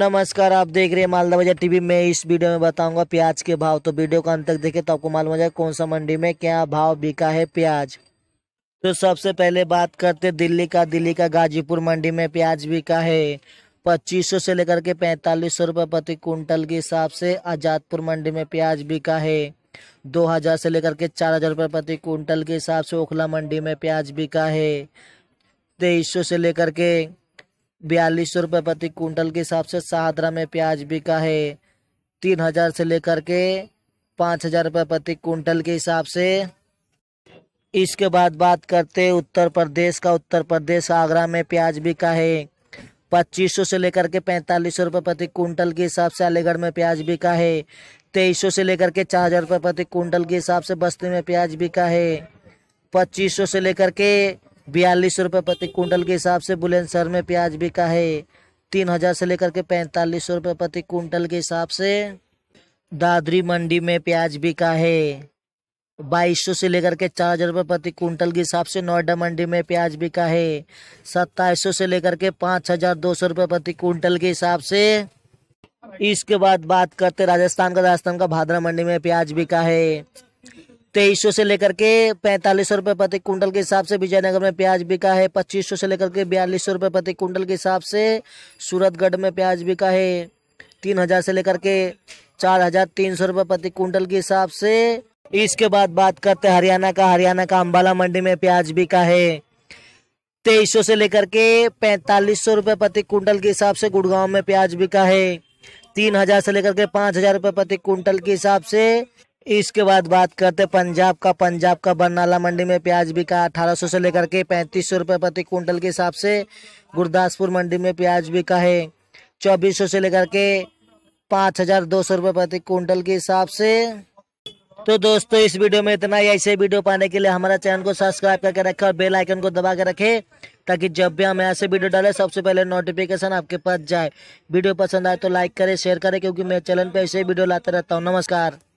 नमस्कार आप देख रहे हैं मालदा बाजार टीवी मैं इस वीडियो में बताऊंगा प्याज के भाव तो वीडियो का अंत तक देखें तो आपको मालूम हो कौन सा मंडी में क्या भाव बिका है प्याज तो सबसे पहले बात करते दिल्ली का दिल्ली का गाजीपुर मंडी में प्याज बिका है पच्चीस सौ से लेकर के पैंतालीस सौ रुपये प्रति कुंटल के हिसाब से आजादपुर मंडी में प्याज बिका है दो हज़ार से लेकर के चार हज़ार रुपये प्रति कुंटल के हिसाब से ओखला मंडी में प्याज बिका है तेईस सौ से लेकर के बयालीस सौ रुपये प्रति कुंटल के हिसाब से सादरा में प्याज बिका है तीन हज़ार से लेकर के पाँच हज़ार रुपये प्रति कुंटल के हिसाब से इसके बाद बात करते उत्तर प्रदेश का उत्तर प्रदेश आगरा में प्याज बिका है पच्चीस सौ से लेकर के पैंतालीस सौ रुपये प्रति कुंटल के हिसाब से अलीगढ़ में प्याज बिका है तेईस से लेकर के चार हज़ार रुपये प्रति कुंटल के हिसाब से बस्ती में प्याज बिका है पच्चीस सौ से लेकर के बयालीस रुपये प्रति कुंटल के हिसाब से बुलंदशहर में प्याज बिका है तीन हज़ार से लेकर के पैंतालीस सौ रुपये प्रति कुंटल के हिसाब से दादरी मंडी में प्याज बिका है बाईस सौ से लेकर के चार हज़ार रुपये प्रति कुंटल के हिसाब से नोएडा मंडी में प्याज बिका है सत्ताईस सौ से लेकर के पाँच हज़ार दो सौ रुपये प्रति कुंटल के हिसाब से इसके बाद बात करते राजस्थान का राजस्थान का भादरा मंडी में प्याज बिका है तेईस तो सौ से लेकर के पैंतालीस सौ रुपये प्रति कुंटल के हिसाब से विजयनगर में प्याज बिका है पच्चीस सौ से लेकर के बयालीस सौ प्रति कुंटल के हिसाब से सूरतगढ़ में प्याज बिका है तीन हज़ार से लेकर के चार हज़ार तीन सौ रुपये प्रति कुंटल के हिसाब से इसके बाद बात करते हैं हरियाणा का हरियाणा का अम्बाला मंडी में प्याज बिका है तेईस से लेकर के पैंतालीस सौ रुपये प्रति कुंटल के हिसाब से गुड़गांव में प्याज बिका है तीन हज़ार से लेकर के पाँच हज़ार रुपये प्रति कुंटल के हिसाब से इसके बाद बात करते पंजाब का पंजाब का बरनाला मंडी में प्याज बिका सौ से लेकर के पैंतीस सौ रुपये प्रति कुंटल के हिसाब से गुरदासपुर मंडी में प्याज बिका है चौबीस सौ से लेकर के पाँच हज़ार दो सौ रुपये प्रति कुंटल के हिसाब से तो दोस्तों इस वीडियो में इतना ही ऐसे वीडियो पाने के लिए हमारा चैनल को सब्सक्राइब करके रखें और बेल आइकन को दबा के रखें ताकि जब भी हम ऐसे वीडियो डालें सबसे पहले नोटिफिकेशन आपके पास जाए वीडियो पसंद आए तो लाइक करें शेयर करें क्योंकि मैं चैनल पे ऐसे वीडियो लाता रहता हूँ नमस्कार